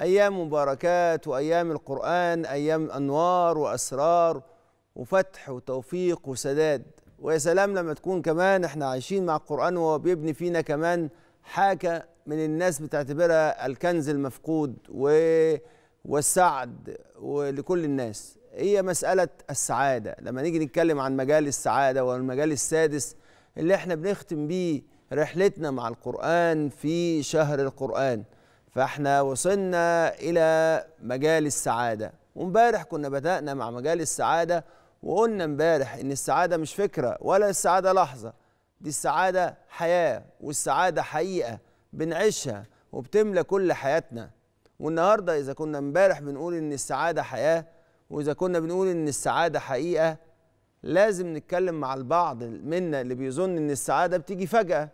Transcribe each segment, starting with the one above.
أيام مباركات وأيام القرآن أيام أنوار وأسرار وفتح وتوفيق وسداد ويا سلام لما تكون كمان احنا عايشين مع القرآن وهو بيبني فينا كمان حاجة من الناس بتعتبرها الكنز المفقود و... والسعد لكل الناس هي مسألة السعادة لما نيجي نتكلم عن مجال السعادة والمجال السادس اللي احنا بنختم بيه رحلتنا مع القرآن في شهر القرآن فاحنا وصلنا الى مجال السعاده وامبارح كنا بدانا مع مجال السعاده وقلنا امبارح ان السعاده مش فكره ولا السعاده لحظه دي السعاده حياه والسعاده حقيقه بنعيشها وبتملى كل حياتنا والنهارده اذا كنا امبارح بنقول ان السعاده حياه واذا كنا بنقول ان السعاده حقيقه لازم نتكلم مع البعض منا اللي بيظن ان السعاده بتيجي فجاه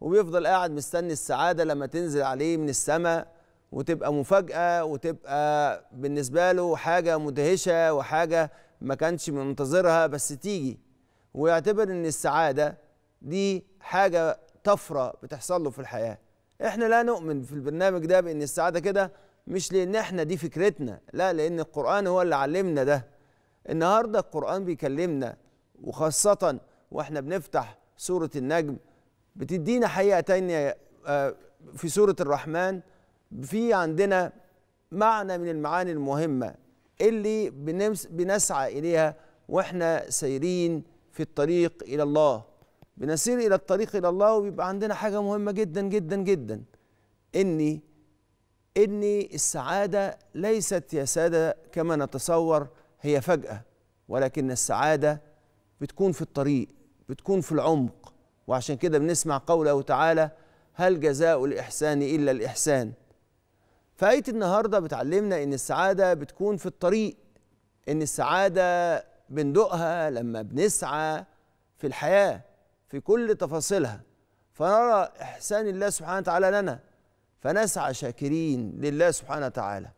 وبيفضل قاعد مستني السعادة لما تنزل عليه من السماء وتبقى مفاجأة وتبقى بالنسبة له حاجة مدهشة وحاجة ما كانش منتظرها بس تيجي ويعتبر ان السعادة دي حاجة طفرة بتحصل له في الحياة احنا لا نؤمن في البرنامج ده بان السعادة كده مش لان احنا دي فكرتنا لا لان القرآن هو اللي علمنا ده النهاردة القرآن بيكلمنا وخاصة واحنا بنفتح سورة النجم بتدينا حقيقه تانية آه، في سوره الرحمن في عندنا معنى من المعاني المهمه اللي بنسعى اليها واحنا سايرين في الطريق الى الله بنسير الى الطريق الى الله وبيبقى عندنا حاجه مهمه جدا جدا جدا اني اني السعاده ليست يا ساده كما نتصور هي فجاه ولكن السعاده بتكون في الطريق بتكون في العمق وعشان كده بنسمع قوله تعالى هل جزاء الإحسان إلا الإحسان فآية النهاردة بتعلمنا إن السعادة بتكون في الطريق إن السعادة بندقها لما بنسعى في الحياة في كل تفاصيلها فنرى إحسان الله سبحانه وتعالى لنا فنسعى شاكرين لله سبحانه وتعالى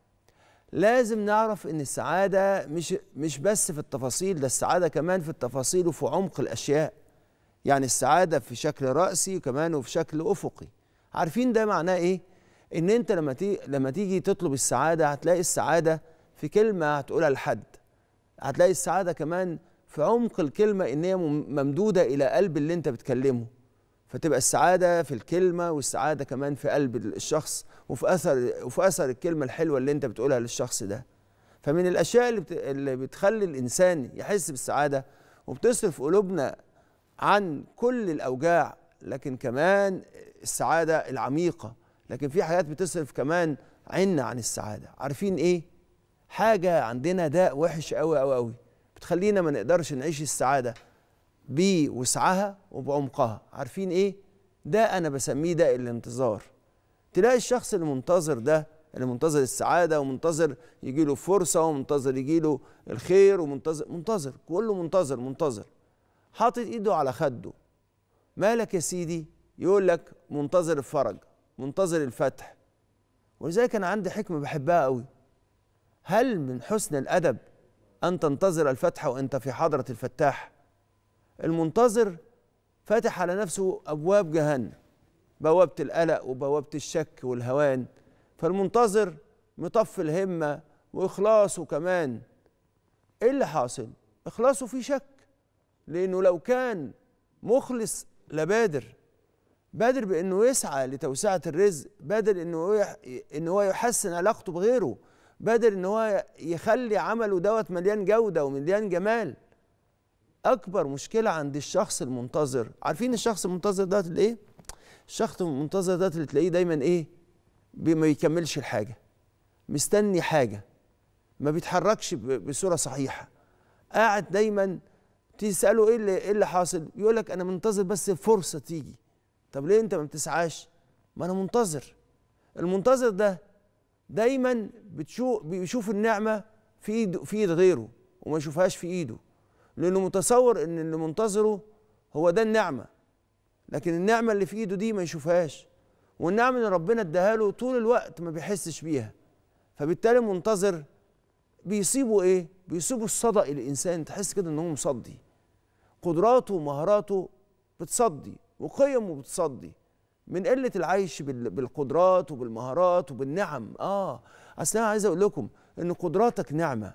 لازم نعرف ان السعاده مش مش بس في التفاصيل ده السعاده كمان في التفاصيل وفي عمق الاشياء يعني السعادة في شكل رأسي كمان وفي شكل أفقي عارفين ده معناه إيه؟ إن أنت لما تيجي لما تيجي تطلب السعادة هتلاقي السعادة في كلمة هتقولها لحد هتلاقي السعادة كمان في عمق الكلمة إن هي ممدودة إلى قلب اللي أنت بتكلمه فتبقى السعادة في الكلمة والسعادة كمان في قلب الشخص وفي أثر وفي أثر الكلمة الحلوة اللي أنت بتقولها للشخص ده فمن الأشياء اللي بتخلي الإنسان يحس بالسعادة وبتصرف قلوبنا عن كل الاوجاع لكن كمان السعاده العميقه لكن في حاجات بتصرف كمان عنا عن السعاده عارفين ايه حاجه عندنا داء وحش قوي قوي قوي بتخلينا ما نقدرش نعيش السعاده بوسعها وبعمقها عارفين ايه ده انا بسميه داء الانتظار تلاقي الشخص المنتظر ده اللي منتظر السعاده ومنتظر يجيله فرصه ومنتظر يجيله الخير ومنتظر منتظر كله منتظر منتظر حاطط ايده على خده مالك يا سيدي يقول لك منتظر الفرج منتظر الفتح ولذلك انا عندي حكمه بحبها قوي هل من حسن الادب ان تنتظر الفتح وانت في حضره الفتاح المنتظر فاتح على نفسه ابواب جهنم بوابه القلق وبوابه الشك والهوان فالمنتظر مطفي الهمه واخلاصه كمان ايه اللي حاصل اخلاصه فيه شك لأنه لو كان مخلص لبادر بادر بأنه يسعى لتوسعة الرزق بادر أنه إن هو يحسن علاقته بغيره بادر أنه هو يخلي عمله دوت مليان جودة ومليان جمال أكبر مشكلة عند الشخص المنتظر عارفين الشخص المنتظر دوت الإيه؟ الشخص المنتظر دوت اللي تلاقيه دايما إيه؟ ما بيكملش الحاجة مستني حاجة ما بيتحركش بصورة صحيحة قاعد دايما تساله ايه اللي ايه اللي حاصل يقول لك انا منتظر بس فرصه تيجي طب ليه انت ما بتسعاش ما انا منتظر المنتظر ده دايما بتشوف بيشوف النعمه في ايده في ايد غيره وما يشوفهاش في ايده لانه متصور ان اللي منتظره هو ده النعمه لكن النعمه اللي في ايده دي ما يشوفهاش والنعمه اللي ربنا اداها له طول الوقت ما بيحسش بيها فبالتالي منتظر بيصيبه ايه بيصيبه الصدأ الانسان تحس كده ان هو مصدي قدراته ومهاراته بتصدي وقيمه بتصدي من قله العيش بالقدرات وبالمهارات وبالنعم اه اصل انا عايز اقول لكم ان قدراتك نعمه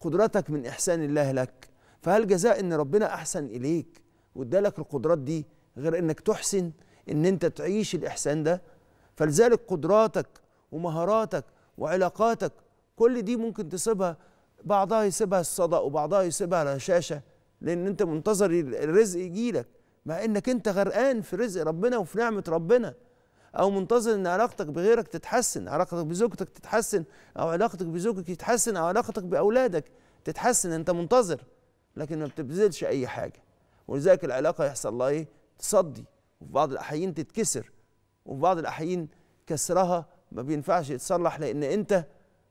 قدراتك من احسان الله لك فهل جزاء ان ربنا احسن اليك وادالك القدرات دي غير انك تحسن ان انت تعيش الاحسان ده فلذلك قدراتك ومهاراتك وعلاقاتك كل دي ممكن تسيبها بعضها يسيبها الصدأ وبعضها يسيبها الهشاشه لان انت منتظر الرزق يجي لك مع انك انت غرقان في رزق ربنا وفي نعمه ربنا او منتظر ان علاقتك بغيرك تتحسن علاقتك بزوجتك تتحسن او علاقتك بزوجك يتحسن او علاقتك باولادك تتحسن انت منتظر لكن ما بتبذلش اي حاجه ولذلك العلاقه يحصل لها ايه تصدي وفي بعض الاحيان تتكسر وفي بعض الاحيان كسرها ما بينفعش يتصلح لان انت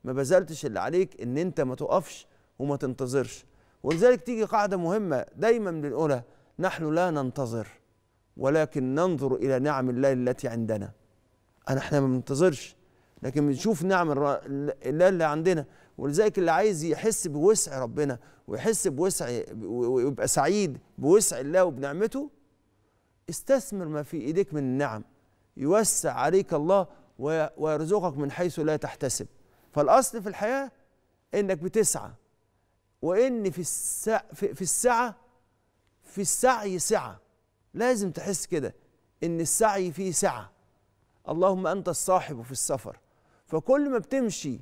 ما بذلتش اللي عليك ان انت ما تقفش وما تنتظرش ولذلك تيجي قاعدة مهمة دايما بنقولها نحن لا ننتظر ولكن ننظر إلى نعم الله التي عندنا أنا احنا ما بننتظرش لكن بنشوف نعم الله اللي عندنا ولذلك اللي عايز يحس بوسع ربنا ويحس بوسع ويبقى سعيد بوسع الله وبنعمته استثمر ما في ايديك من النعم يوسع عليك الله ويرزقك من حيث لا تحتسب فالاصل في الحياه انك بتسعى وإن في السع في السعة في السعي سعة لازم تحس كده إن السعي فيه سعة اللهم أنت الصاحب في السفر فكل ما بتمشي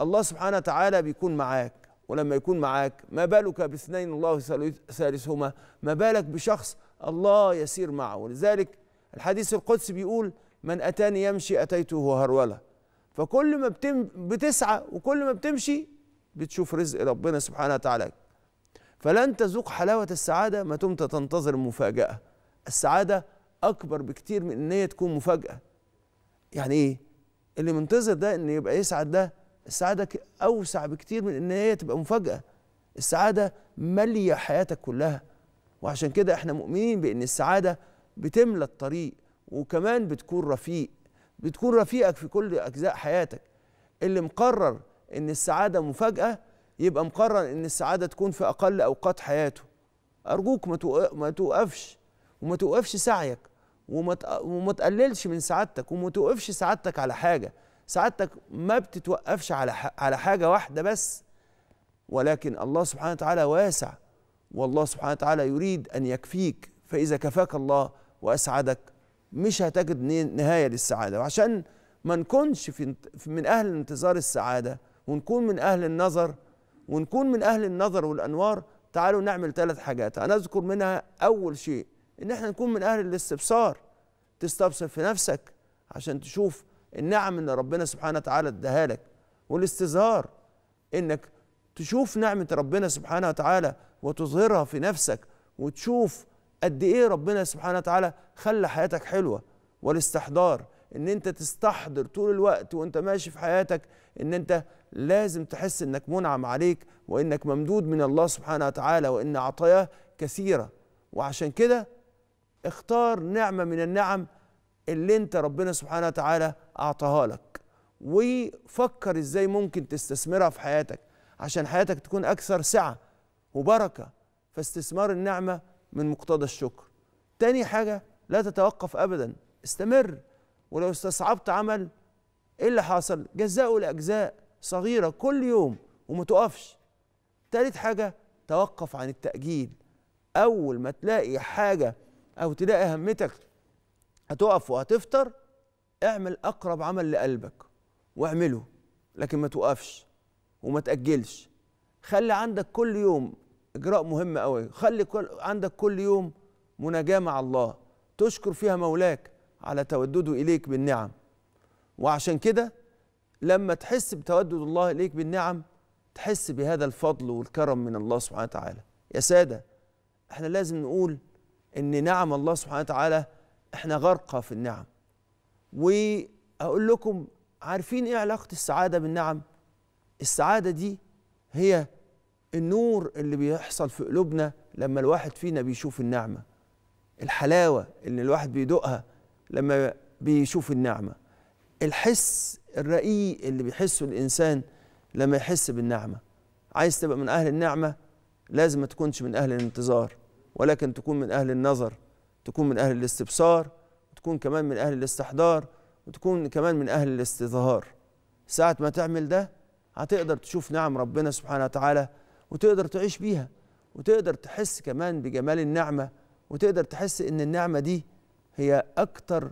الله سبحانه وتعالى بيكون معاك ولما يكون معاك ما بالك باثنين الله ثالثهما ما بالك بشخص الله يسير معه ولذلك الحديث القدسي بيقول من أتاني يمشي أتيته هرولة فكل ما بتم بتسعى وكل ما بتمشي بتشوف رزق ربنا سبحانه وتعالى فلن تذوق حلاوة السعادة ما دمت تنتظر مفاجأة السعادة أكبر بكتير من إن هي تكون مفاجأة يعني إيه؟ اللي منتظر ده إن يبقى يسعد ده السعادة أوسع بكتير من إن هي تبقى مفاجأة السعادة مالية حياتك كلها وعشان كده إحنا مؤمنين بإن السعادة بتملى الطريق وكمان بتكون رفيق بتكون رفيقك في كل أجزاء حياتك اللي مقرر ان السعاده مفاجاه يبقى مقرر ان السعاده تكون في اقل اوقات حياته ارجوك ما توقفش وما توقفش سعيك وما تقللش من سعادتك وما توقفش سعادتك على حاجه سعادتك ما بتتوقفش على على حاجه واحده بس ولكن الله سبحانه وتعالى واسع والله سبحانه وتعالى يريد ان يكفيك فاذا كفاك الله واسعدك مش هتجد نهايه للسعاده وعشان ما نكونش في من اهل انتظار السعاده ونكون من أهل النظر ونكون من أهل النظر والأنوار تعالوا نعمل ثلاث حاجات أنا أذكر منها أول شيء إن إحنا نكون من أهل الاستبصار تستبصر في نفسك عشان تشوف النعم اللي ربنا سبحانه وتعالى اداها لك والاستظهار إنك تشوف نعمة ربنا سبحانه وتعالى وتظهرها في نفسك وتشوف قد إيه ربنا سبحانه وتعالى خلى حياتك حلوة والاستحضار ان انت تستحضر طول الوقت وانت ماشي في حياتك ان انت لازم تحس انك منعم عليك وانك ممدود من الله سبحانه وتعالى وان عطاياه كثيره وعشان كده اختار نعمه من النعم اللي انت ربنا سبحانه وتعالى اعطاها لك وفكر ازاي ممكن تستثمرها في حياتك عشان حياتك تكون اكثر سعه وبركه فاستثمار النعمه من مقتضى الشكر تاني حاجه لا تتوقف ابدا استمر ولو استصعبت عمل ايه اللي حصل جزاء لاجزاء صغيره كل يوم وما تقفش تالت حاجه توقف عن التاجيل اول ما تلاقي حاجه او تلاقي همتك هتقف وهتفطر اعمل اقرب عمل لقلبك واعمله لكن ما توقفش وما تاجلش خلي عندك كل يوم اجراء مهم قوي خلي كل عندك كل يوم مناجاه مع الله تشكر فيها مولاك على تودده إليك بالنعم وعشان كده لما تحس بتودد الله إليك بالنعم تحس بهذا الفضل والكرم من الله سبحانه وتعالى يا سادة احنا لازم نقول ان نعم الله سبحانه وتعالى احنا غرقى في النعم وأقول لكم عارفين ايه علاقة السعادة بالنعم السعادة دي هي النور اللي بيحصل في قلوبنا لما الواحد فينا بيشوف النعمة الحلاوة اللي الواحد بيدوقها لما بيشوف النعمة الحس الرقيق اللي بيحسه الإنسان لما يحس بالنعمة عايز تبقى من أهل النعمة لازم ما تكونش من أهل الانتظار ولكن تكون من أهل النظر تكون من أهل الاستبصار وتكون كمان من أهل الاستحضار وتكون كمان من أهل الاستظهار ساعة ما تعمل ده هتقدر تشوف نعم ربنا سبحانه وتعالى وتقدر تعيش بيها وتقدر تحس كمان بجمال النعمة وتقدر تحس إن النعمة دي هي أكتر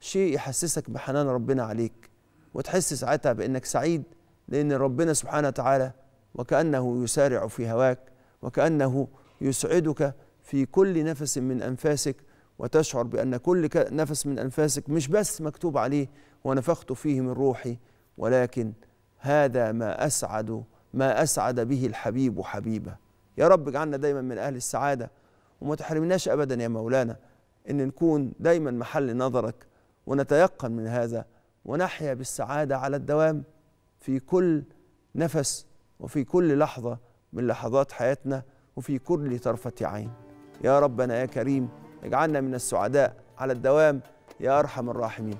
شيء يحسسك بحنان ربنا عليك وتحس ساعتها بأنك سعيد لأن ربنا سبحانه وتعالى وكأنه يسارع في هواك وكأنه يسعدك في كل نفس من أنفاسك وتشعر بأن كل نفس من أنفاسك مش بس مكتوب عليه ونفخت فيه من روحي ولكن هذا ما أسعد ما أسعد به الحبيب حبيبه يا رب اجعلنا دايما من أهل السعادة وما تحرمناش أبدا يا مولانا ان نكون دايما محل نظرك ونتيقن من هذا ونحيا بالسعاده على الدوام في كل نفس وفي كل لحظه من لحظات حياتنا وفي كل طرفه عين يا ربنا يا كريم اجعلنا من السعداء على الدوام يا ارحم الراحمين